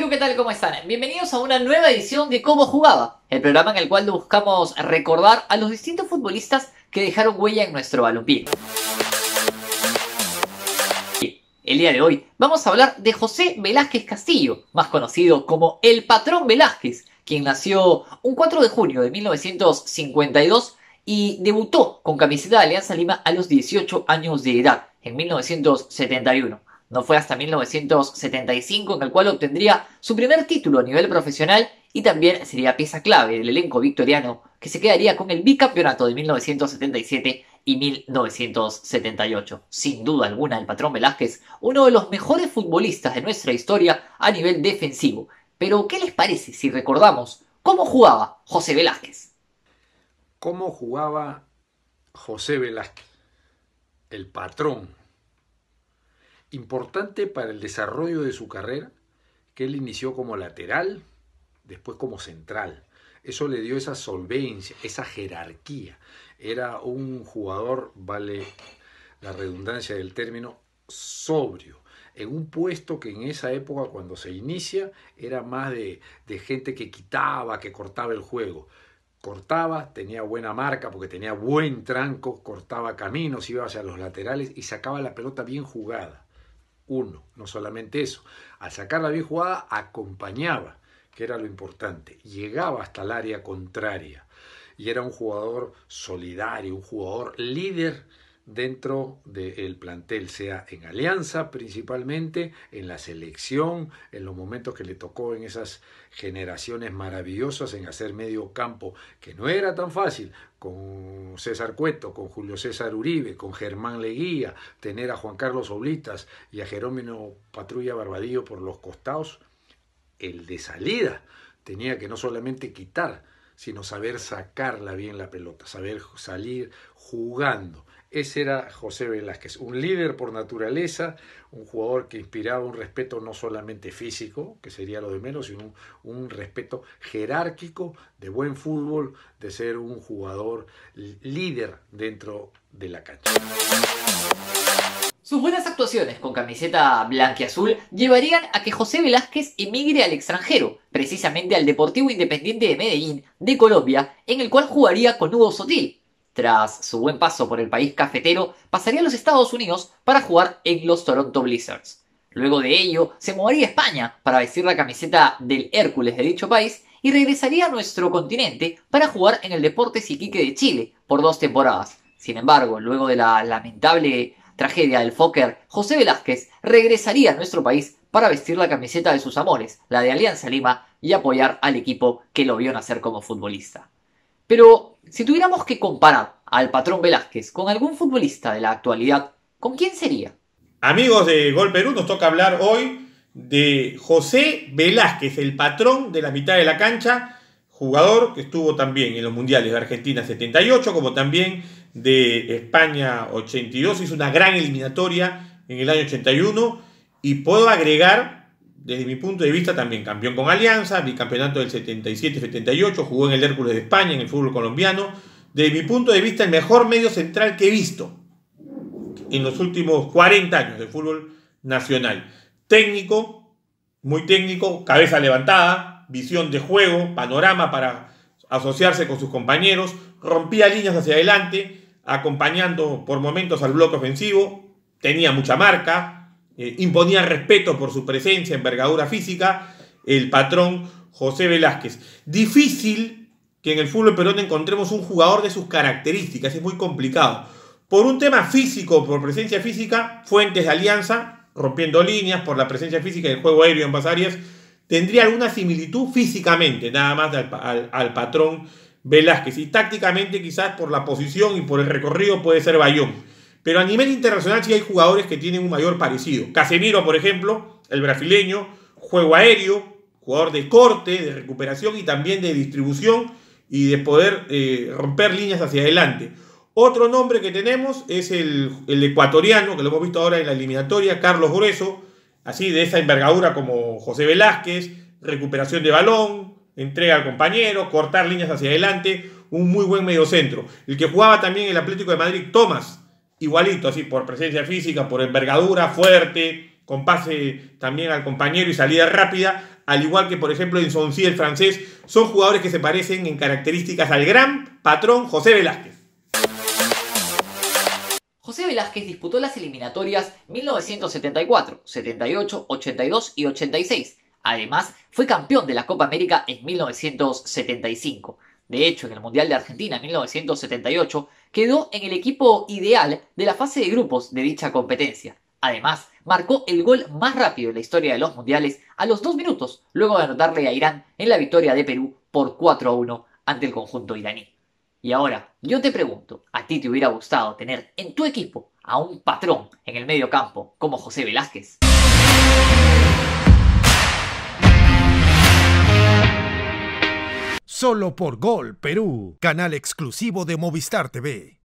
de ¿qué tal? ¿Cómo están? Bienvenidos a una nueva edición de Cómo Jugaba, el programa en el cual buscamos recordar a los distintos futbolistas que dejaron huella en nuestro balompié. El día de hoy vamos a hablar de José Velázquez Castillo, más conocido como el Patrón Velázquez, quien nació un 4 de junio de 1952 y debutó con camiseta de Alianza Lima a los 18 años de edad, en 1971. No fue hasta 1975 en el cual obtendría su primer título a nivel profesional y también sería pieza clave del elenco victoriano que se quedaría con el bicampeonato de 1977 y 1978. Sin duda alguna, el patrón Velázquez, uno de los mejores futbolistas de nuestra historia a nivel defensivo. Pero, ¿qué les parece si recordamos cómo jugaba José Velázquez? ¿Cómo jugaba José Velázquez? El patrón importante para el desarrollo de su carrera, que él inició como lateral, después como central. Eso le dio esa solvencia, esa jerarquía. Era un jugador, vale la redundancia del término, sobrio, en un puesto que en esa época cuando se inicia era más de, de, gente que quitaba, que cortaba el juego. Cortaba, tenía buena marca porque tenía buen tranco, cortaba caminos, iba hacia los laterales y sacaba la pelota bien jugada. No solamente eso, al sacar la bien acompañaba, que era lo importante, llegaba hasta el área contraria y era un jugador solidario, un jugador líder dentro del plantel, sea en alianza principalmente, en la selección, en los momentos que le tocó en esas generaciones maravillosas en hacer medio campo, que no era tan fácil, con César Cueto, con Julio César Uribe, con Germán Leguía, tener a Juan Carlos Oblitas y a Jerónimo Patrulla Barbadillo por los costados, el de salida tenía que no solamente quitar, sino saber sacarla bien la pelota, saber salir jugando. Ese era José Velázquez, un líder por naturaleza, un jugador que inspiraba un respeto no solamente físico, que sería lo de menos, sino un, respeto jerárquico, de buen fútbol, de ser un jugador líder dentro de la cancha. Sus buenas actuaciones con camiseta azul llevarían a que José Velázquez emigre al extranjero, precisamente al Deportivo Independiente de Medellín, de Colombia, en el cual jugaría con Hugo Sotil. Tras su buen paso por el país cafetero, pasaría a los Estados Unidos para jugar en los Toronto Blizzards. Luego de ello, se movería a España para vestir la camiseta del Hércules de dicho país y regresaría a nuestro continente para jugar en el Deportes Iquique de Chile por dos temporadas. Sin embargo, luego de la lamentable tragedia del Fokker, José Velázquez regresaría a nuestro país para vestir la camiseta de sus amores, la de Alianza Lima, y apoyar al equipo que lo vio nacer como futbolista. Pero si tuviéramos que comparar al patrón Velázquez con algún futbolista de la actualidad, ¿con quién sería? Amigos de Gol Perú, nos toca hablar hoy de José Velázquez, el patrón de la mitad de la cancha, jugador que estuvo también en los Mundiales de Argentina 78, como también de España 82, hizo una gran eliminatoria en el año 81 y puedo agregar, desde mi punto de vista, también campeón con Alianza, bicampeonato del 77-78, jugó en el Hércules de España, en el fútbol colombiano, desde mi punto de vista el mejor medio central que he visto en los últimos 40 años de fútbol nacional. Técnico, muy técnico, cabeza levantada, visión de juego, panorama para asociarse con sus compañeros, rompía líneas hacia adelante, acompañando por momentos al bloque ofensivo, tenía mucha marca, eh, imponía respeto por su presencia, envergadura física, el patrón José Velázquez. Difícil que en el fútbol peruano encontremos un jugador de sus características, es muy complicado. Por un tema físico, por presencia física, Fuentes de Alianza, rompiendo líneas, por la presencia física del juego aéreo en Basarias, tendría alguna similitud físicamente, nada más al, al patrón Velázquez. Y tácticamente quizás por la posición y por el recorrido puede ser Bayón. Pero a nivel internacional sí hay jugadores que tienen un mayor parecido. Casemiro, por ejemplo, el brasileño, juego aéreo, jugador de corte, de recuperación y también de distribución y de poder eh, romper líneas hacia adelante. Otro nombre que tenemos es el, ecuatoriano, que lo hemos visto ahora en la eliminatoria, Carlos Grueso, así de esa envergadura como José Velázquez, recuperación de balón, entrega al compañero, cortar líneas hacia adelante, un muy buen mediocentro. El que jugaba también el Atlético de Madrid, Tomás, igualito, así por presencia física, por envergadura, fuerte, con pase también al compañero y salida rápida, al igual que por ejemplo en Sonciel el francés, son jugadores que se parecen en características al gran patrón José Velázquez. José Velázquez disputó las eliminatorias 1974, 78, 82 y 86 Además, fue campeón de la Copa América en 1975. De hecho, en el Mundial de Argentina en 1978 quedó en el equipo ideal de la fase de grupos de dicha competencia. Además, marcó el gol más rápido en la historia de los mundiales a los dos minutos, luego de anotarle a Irán en la victoria de Perú por 4 a 1 ante el conjunto iraní. Y ahora, yo te pregunto, ¿a ti te hubiera gustado tener en tu equipo a un patrón en el medio campo como José Velázquez? solo por Gol Perú, canal exclusivo de Movistar TV.